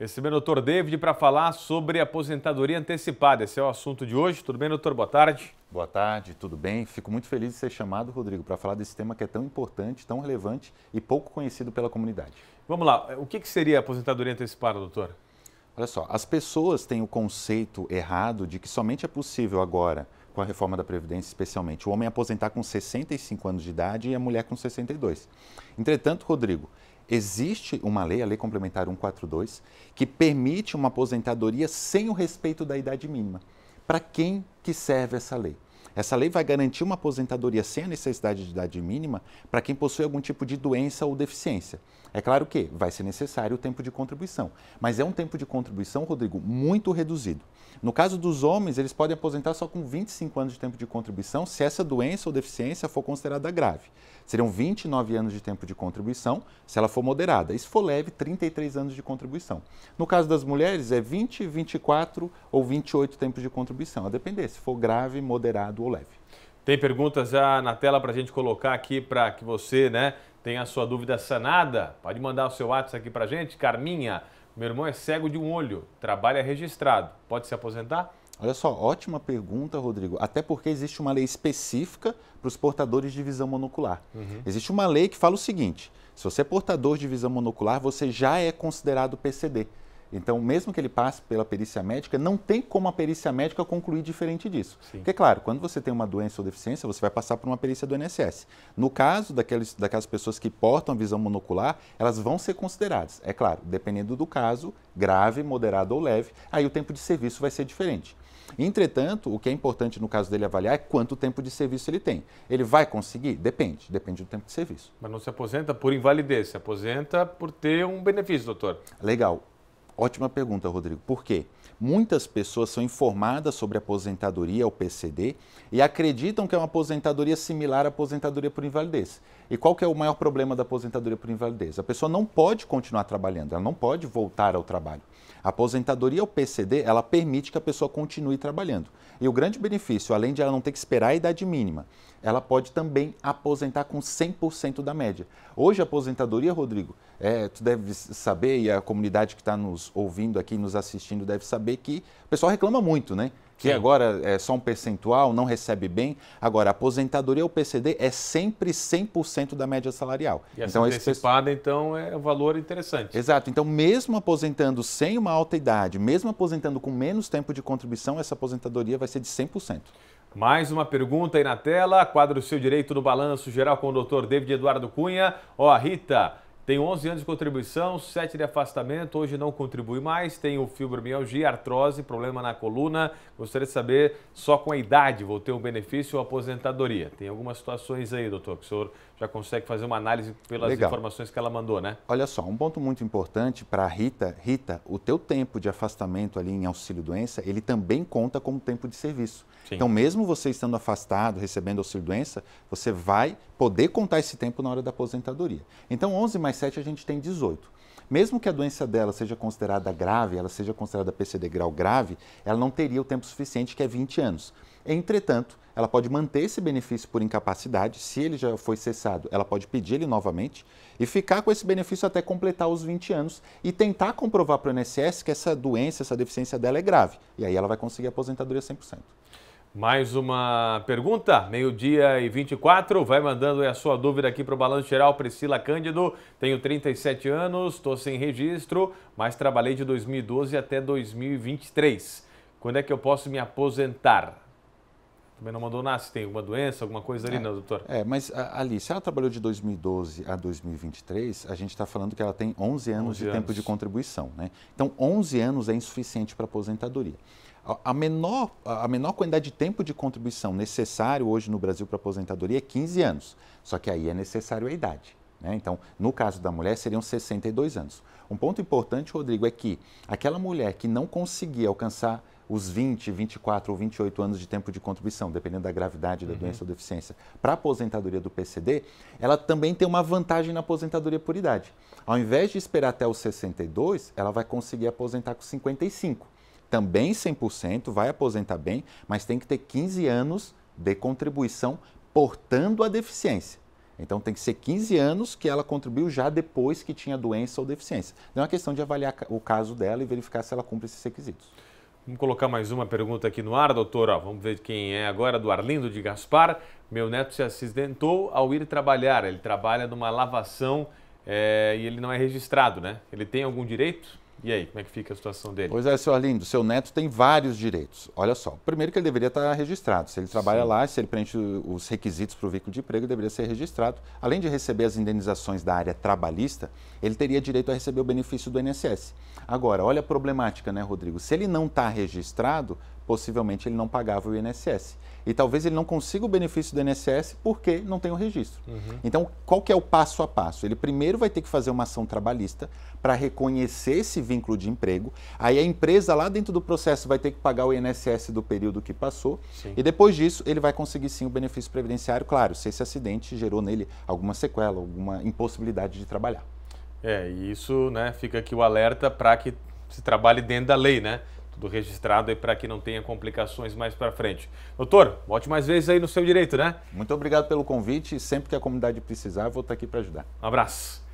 Recebendo o doutor David para falar sobre aposentadoria antecipada. Esse é o assunto de hoje. Tudo bem, doutor? Boa tarde. Boa tarde, tudo bem? Fico muito feliz de ser chamado, Rodrigo, para falar desse tema que é tão importante, tão relevante e pouco conhecido pela comunidade. Vamos lá. O que seria aposentadoria antecipada, doutor? Olha só, as pessoas têm o conceito errado de que somente é possível agora, com a reforma da Previdência especialmente, o homem aposentar com 65 anos de idade e a mulher com 62. Entretanto, Rodrigo, Existe uma lei, a Lei Complementar 142, que permite uma aposentadoria sem o respeito da idade mínima. Para quem que serve essa lei? Essa lei vai garantir uma aposentadoria sem a necessidade de idade mínima para quem possui algum tipo de doença ou deficiência. É claro que vai ser necessário o tempo de contribuição, mas é um tempo de contribuição, Rodrigo, muito reduzido. No caso dos homens, eles podem aposentar só com 25 anos de tempo de contribuição se essa doença ou deficiência for considerada grave. Seriam 29 anos de tempo de contribuição se ela for moderada. E se for leve, 33 anos de contribuição. No caso das mulheres, é 20, 24 ou 28 tempos de contribuição, a depender se for grave, moderado tem perguntas já na tela para a gente colocar aqui para que você né, tenha a sua dúvida sanada. Pode mandar o seu WhatsApp aqui para a gente. Carminha, meu irmão é cego de um olho, trabalha registrado. Pode se aposentar? Olha só, ótima pergunta, Rodrigo. Até porque existe uma lei específica para os portadores de visão monocular. Uhum. Existe uma lei que fala o seguinte: se você é portador de visão monocular, você já é considerado PCD. Então, mesmo que ele passe pela perícia médica, não tem como a perícia médica concluir diferente disso. Sim. Porque, claro, quando você tem uma doença ou deficiência, você vai passar por uma perícia do INSS. No caso daqueles, daquelas pessoas que portam a visão monocular, elas vão ser consideradas. É claro, dependendo do caso, grave, moderado ou leve, aí o tempo de serviço vai ser diferente. Entretanto, o que é importante no caso dele avaliar é quanto tempo de serviço ele tem. Ele vai conseguir? Depende, depende do tempo de serviço. Mas não se aposenta por invalidez, se aposenta por ter um benefício, doutor. Legal. Ótima pergunta, Rodrigo. Por quê? Muitas pessoas são informadas sobre aposentadoria ou PCD e acreditam que é uma aposentadoria similar à aposentadoria por invalidez. E qual que é o maior problema da aposentadoria por invalidez? A pessoa não pode continuar trabalhando, ela não pode voltar ao trabalho. A aposentadoria ou PCD, ela permite que a pessoa continue trabalhando. E o grande benefício, além de ela não ter que esperar a idade mínima, ela pode também aposentar com 100% da média. Hoje, a aposentadoria, Rodrigo, é, tu deve saber, e a comunidade que está nos ouvindo aqui, nos assistindo, deve saber que o pessoal reclama muito, né? que Sim. agora é só um percentual, não recebe bem. Agora, a aposentadoria, o PCD, é sempre 100% da média salarial. E então, antecipada, esse... então, é um valor interessante. Exato. Então, mesmo aposentando sem uma alta idade, mesmo aposentando com menos tempo de contribuição, essa aposentadoria vai ser de 100%. Mais uma pergunta aí na tela, quadro Seu Direito no Balanço Geral com o doutor David Eduardo Cunha. Ó, Rita, tem 11 anos de contribuição, 7 de afastamento, hoje não contribui mais, tem o fibromialgia, artrose, problema na coluna. Gostaria de saber, só com a idade vou ter um benefício ou aposentadoria? Tem algumas situações aí, doutor, que o senhor já consegue fazer uma análise pelas Legal. informações que ela mandou, né? Olha só, um ponto muito importante para a Rita. Rita, o teu tempo de afastamento ali em auxílio-doença, ele também conta como tempo de serviço. Sim. Então, mesmo você estando afastado, recebendo auxílio-doença, você vai poder contar esse tempo na hora da aposentadoria. Então, 11 mais a gente tem 18. Mesmo que a doença dela seja considerada grave, ela seja considerada PCD grau grave, ela não teria o tempo suficiente, que é 20 anos. Entretanto, ela pode manter esse benefício por incapacidade, se ele já foi cessado, ela pode pedir ele novamente e ficar com esse benefício até completar os 20 anos e tentar comprovar para o INSS que essa doença, essa deficiência dela é grave. E aí ela vai conseguir aposentadoria 100%. Mais uma pergunta, meio-dia e 24. Vai mandando a sua dúvida aqui para o Balanço Geral. Priscila Cândido, tenho 37 anos, estou sem registro, mas trabalhei de 2012 até 2023. Quando é que eu posso me aposentar? Também não mandou nasce, tem alguma doença, alguma coisa ali, é, não, doutor? É, mas ali, se ela trabalhou de 2012 a 2023, a gente está falando que ela tem 11 anos 11 de anos. tempo de contribuição, né? Então, 11 anos é insuficiente para aposentadoria. A menor, a menor quantidade de tempo de contribuição necessário hoje no Brasil para aposentadoria é 15 anos. Só que aí é necessário a idade. Né? Então, no caso da mulher, seriam 62 anos. Um ponto importante, Rodrigo, é que aquela mulher que não conseguia alcançar os 20, 24 ou 28 anos de tempo de contribuição, dependendo da gravidade da uhum. doença ou deficiência, para a aposentadoria do PCD, ela também tem uma vantagem na aposentadoria por idade. Ao invés de esperar até os 62, ela vai conseguir aposentar com 55 também 100%, vai aposentar bem, mas tem que ter 15 anos de contribuição portando a deficiência. Então tem que ser 15 anos que ela contribuiu já depois que tinha doença ou deficiência. Então é uma questão de avaliar o caso dela e verificar se ela cumpre esses requisitos. Vamos colocar mais uma pergunta aqui no ar, doutor. vamos ver quem é agora, do Arlindo de Gaspar. Meu neto se acidentou ao ir trabalhar. Ele trabalha numa lavação é, e ele não é registrado, né? Ele tem algum direito? E aí, como é que fica a situação dele? Pois é, seu Arlindo, seu neto tem vários direitos. Olha só, primeiro que ele deveria estar tá registrado. Se ele trabalha Sim. lá, se ele preenche os requisitos para o vínculo de emprego, ele deveria ser registrado. Além de receber as indenizações da área trabalhista, ele teria direito a receber o benefício do INSS. Agora, olha a problemática, né, Rodrigo? Se ele não está registrado, possivelmente ele não pagava o INSS. E talvez ele não consiga o benefício do INSS porque não tem o registro. Uhum. Então, qual que é o passo a passo? Ele primeiro vai ter que fazer uma ação trabalhista para reconhecer esse vínculo de emprego. Aí a empresa lá dentro do processo vai ter que pagar o INSS do período que passou. Sim. E depois disso, ele vai conseguir sim o benefício previdenciário, claro, se esse acidente gerou nele alguma sequela, alguma impossibilidade de trabalhar. É, e isso, né, fica aqui o alerta para que se trabalhe dentro da lei, né? Tudo registrado aí para que não tenha complicações mais para frente. Doutor, volte mais vezes aí no seu direito, né? Muito obrigado pelo convite e sempre que a comunidade precisar, eu vou estar aqui para ajudar. Um abraço.